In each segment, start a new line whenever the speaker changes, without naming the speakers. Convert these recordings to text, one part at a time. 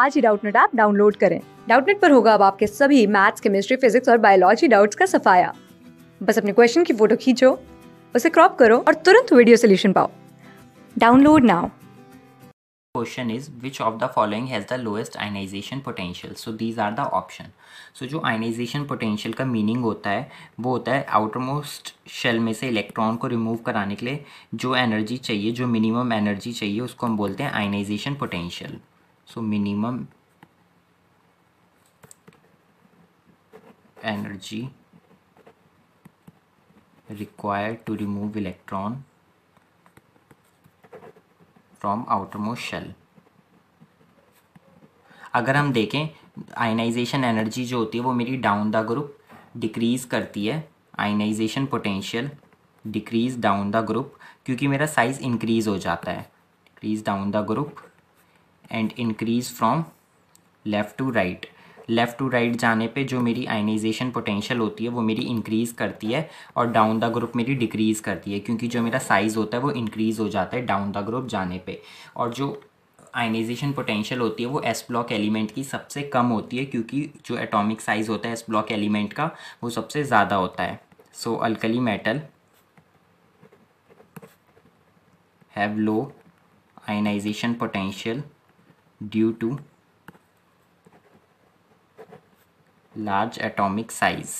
आज ही Doubtnut app download करें डाउटनेट पर होगा अब आपके सभी मैथ्स केमिस्ट्री फिजिक्स और बायोलॉजी डाउट्स का सफाया बस अपने क्वेश्चन की फोटो खींचो उसे क्रॉप करो और तुरंत वीडियो सोल्यूशन पाओ download now
question is which of the following has the lowest ionization potential so these are the option so जो आइनाइजेशन पोटेंशियल का मीनिंग होता है वो होता है outermost शेल में से इलेक्ट्रॉन को रिमूव कराने के लिए जो एनर्जी चाहिए जो मिनिमम एनर्जी चाहिए उसको हम बोलते हैं ionization potential so minimum energy required to remove electron from outermost shell अगर हम देखें आयनाइजेशन एनर्जी जो होती है वो मेरी डाउन द ग्रुप डिक्रीज़ करती है ionization potential decrease down the group क्योंकि मेरा साइज़ इंक्रीज़ हो जाता है decrease down the group and increase from left to right left to right जाने पे जो मेरी आइनाइजेशन पोटेंशियल होती है वो मेरी इंक्रीज़ करती है और डाउन द ग्रुप मेरी डिक्रीज़ करती है क्योंकि जो मेरा साइज़ होता है वो इंक्रीज़ हो जाता है डाउन द ग्रुप जाने पे और जो आइनाइजेशन पोटेंशियल होती है वो एस ब्लॉक एलिमेंट की सबसे कम होती है क्योंकि जो एटॉमिक साइज़ होता है एस ब्लॉक एलिमेंट का वो सबसे ज़्यादा होता है so alkali metal have low ionization potential due to large atomic size.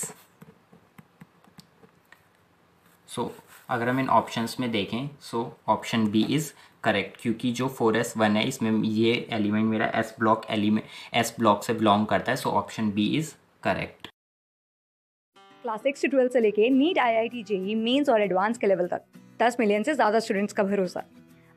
So so, अगर हम इन ऑप्शंस में देखें so option B is correct क्योंकि जो फोर एस वन है इसमें ये एलिमेंट मेरा S block element S block से बिलोंग करता है so option B is correct
class six से ट्वेल्थ से लेके NEET I I T JEE mains और एडवांस के लेवल तक दस मिलियन से ज़्यादा स्टूडेंट्स का भरोसा